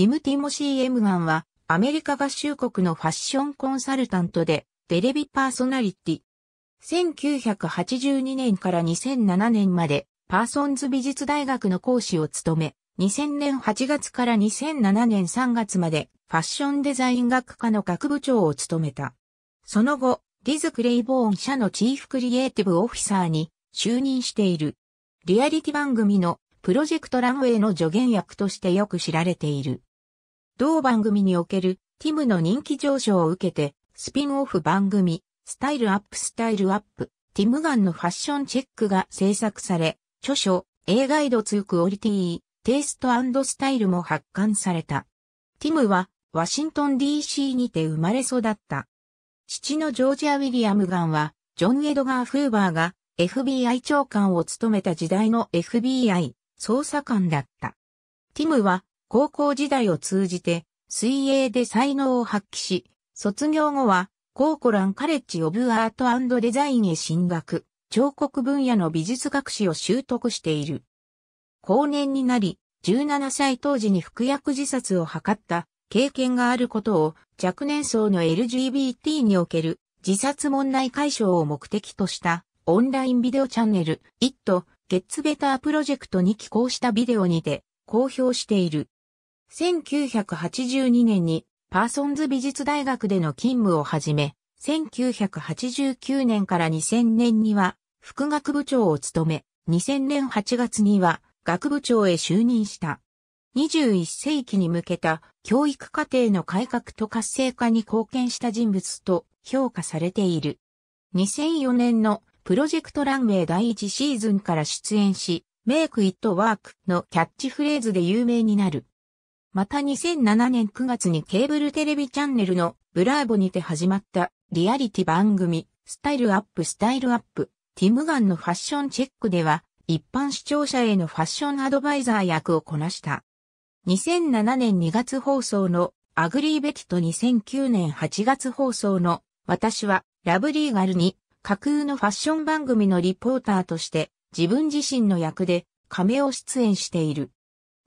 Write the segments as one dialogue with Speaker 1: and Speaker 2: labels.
Speaker 1: ティム・ティモシー・エムガンは、アメリカ合衆国のファッションコンサルタントで、テレビパーソナリティ。1982年から2007年まで、パーソンズ美術大学の講師を務め、2000年8月から2007年3月まで、ファッションデザイン学科の学部長を務めた。その後、ディズ・クレイボーン社のチーフクリエイティブオフィサーに就任している。リアリティ番組のプロジェクトランウェイの助言役としてよく知られている。同番組におけるティムの人気上昇を受けて、スピンオフ番組、スタイルアップスタイルアップ、ティムガンのファッションチェックが制作され、著書、A ガイドークオリティー、テイストスタイルも発刊された。ティムは、ワシントン DC にて生まれ育った。父のジョージア・ウィリアムガンは、ジョン・エドガー・フーバーが FBI 長官を務めた時代の FBI 捜査官だった。ティムは高校時代を通じて水泳で才能を発揮し、卒業後はコーコランカレッジ・オブ・アートデザインへ進学、彫刻分野の美術学士を習得している。後年になり、17歳当時に服薬自殺を図った経験があることを若年層の LGBT における自殺問題解消を目的としたオンラインビデオチャンネル It Gets b e t e プロジェクトに寄稿したビデオにて公表している。1982年にパーソンズ美術大学での勤務を始め、1989年から2000年には副学部長を務め、2000年8月には学部長へ就任した。21世紀に向けた教育課程の改革と活性化に貢献した人物と評価されている。2004年のプロジェクトランウェイ第1シーズンから出演し、メイクイットワークのキャッチフレーズで有名になる。また2007年9月にケーブルテレビチャンネルのブラーボにて始まったリアリティ番組スタイルアップスタイルアップティムガンのファッションチェックでは一般視聴者へのファッションアドバイザー役をこなした。2007年2月放送のアグリーベティと2009年8月放送の私はラブリーガルに架空のファッション番組のリポーターとして自分自身の役で亀を出演している。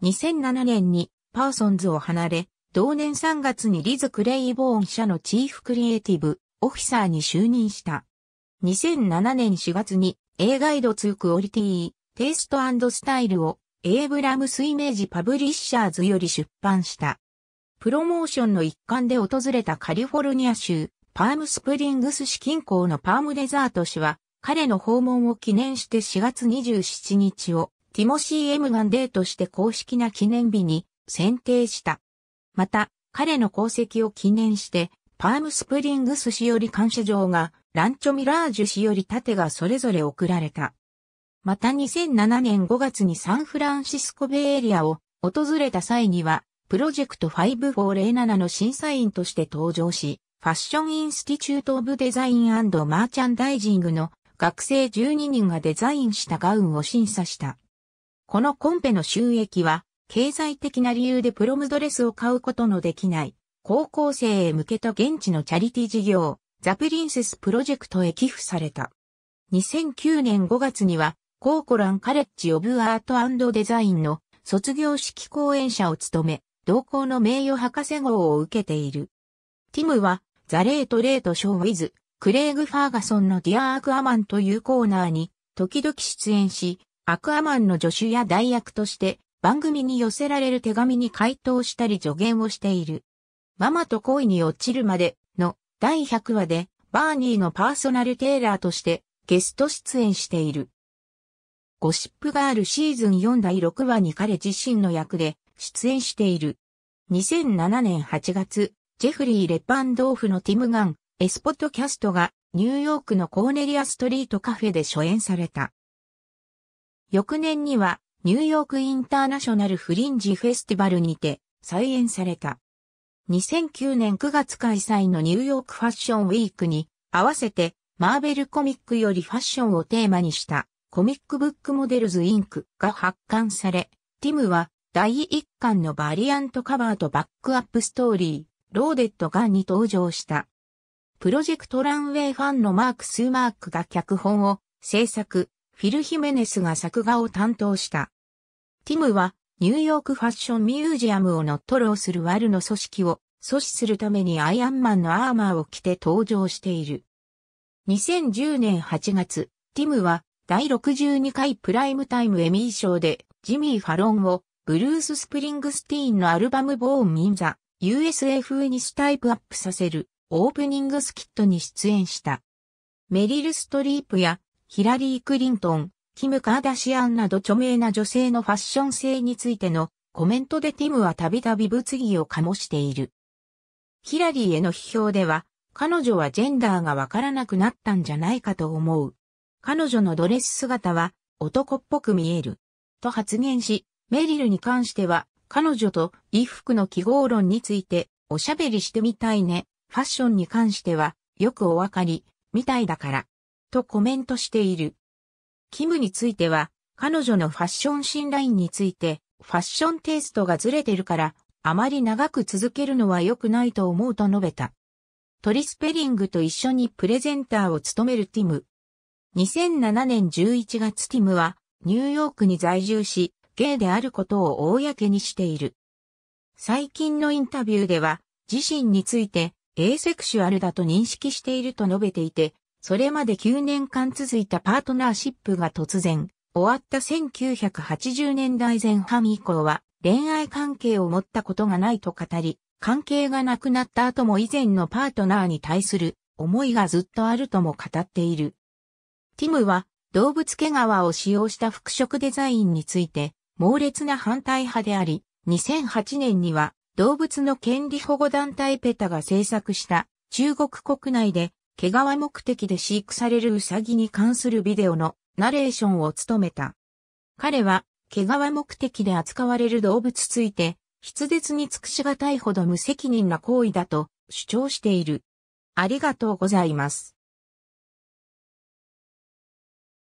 Speaker 1: 2007年にパーソンズを離れ、同年3月にリズ・クレイボーン社のチーフクリエイティブ、オフィサーに就任した。2007年4月に A ガイド2クオリティテイストスタイルをエイブラムスイメージパブリッシャーズより出版した。プロモーションの一環で訪れたカリフォルニア州パームスプリングス市近郊のパームデザート市は彼の訪問を記念して4月27日をティモシー・エムガンデーとして公式な記念日に選定した。また、彼の功績を記念して、パームスプリングス市より感謝状が、ランチョミラージュ市より盾がそれぞれ贈られた。また2007年5月にサンフランシスコベイエリアを訪れた際には、プロジェクト5407の審査員として登場し、ファッションインスティチュート・オブ・デザインマーチャンダイジングの学生12人がデザインしたガウンを審査した。このコンペの収益は経済的な理由でプロムドレスを買うことのできない高校生へ向けた現地のチャリティ事業、ザ・プリンセスプロジェクトへ寄付された。2009年5月には、コーコランカレッジ・オブ・アートデザインの卒業式講演者を務め、同校の名誉博士号を受けている。ティムは、ザ・レート・レート・ショー・ウィズ、クレイグ・ファーガソンのディア・アクアマンというコーナーに、時々出演し、アクアマンの助手や代役として、番組に寄せられる手紙に回答したり助言をしている。ママと恋に落ちるまでの第100話でバーニーのパーソナルテーラーとしてゲスト出演している。ゴシップガールシーズン4第6話に彼自身の役で出演している。2007年8月、ジェフリー・レパンドーフのティム・ガン、エスポットキャストがニューヨークのコーネリアストリートカフェで初演された。翌年にはニューヨークインターナショナルフリンジフェスティバルにて再演された。2009年9月開催のニューヨークファッションウィークに合わせてマーベルコミックよりファッションをテーマにしたコミックブックモデルズインクが発刊され、ティムは第1巻のバリアントカバーとバックアップストーリー、ローデッドガンに登場した。プロジェクトランウェイファンのマーク・スーマークが脚本を制作、フィル・ヒメネスが作画を担当した。ティムは、ニューヨークファッションミュージアムを乗っ取ろうするワルの組織を阻止するためにアイアンマンのアーマーを着て登場している。2010年8月、ティムは第62回プライムタイムエミー賞でジミー・ファロンをブルース・スプリングスティーンのアルバムボーン・ミンザ、USA 風にスタイプアップさせるオープニングスキットに出演した。メリル・ストリープやヒラリー・クリントン、キム・カーダシアンなど著名な女性のファッション性についてのコメントでティムはたびたび物議を醸している。ヒラリーへの批評では、彼女はジェンダーがわからなくなったんじゃないかと思う。彼女のドレス姿は男っぽく見える。と発言し、メリルに関しては、彼女と衣服の記号論についておしゃべりしてみたいね。ファッションに関しては、よくお分かり、みたいだから。とコメントしている。キムについては、彼女のファッション信頼について、ファッションテイストがずれてるから、あまり長く続けるのは良くないと思うと述べた。トリスペリングと一緒にプレゼンターを務めるティム。2007年11月ティムはニューヨークに在住し、ゲイであることを公にしている。最近のインタビューでは自身についてエーセクシュアルだと認識していると述べていて、それまで9年間続いたパートナーシップが突然、終わった1980年代前半以降は、恋愛関係を持ったことがないと語り、関係がなくなった後も以前のパートナーに対する思いがずっとあるとも語っている。ティムは動物毛皮を使用した服飾デザインについて猛烈な反対派であり、2008年には動物の権利保護団体ペタが制作した中国国内で毛皮目的で飼育されるウサギに関するビデオのナレーションを務めた。彼は、毛皮目的で扱われる動物ついて、筆舌に尽くしがたいほど無責任な行為だと主張している。ありがとうございます。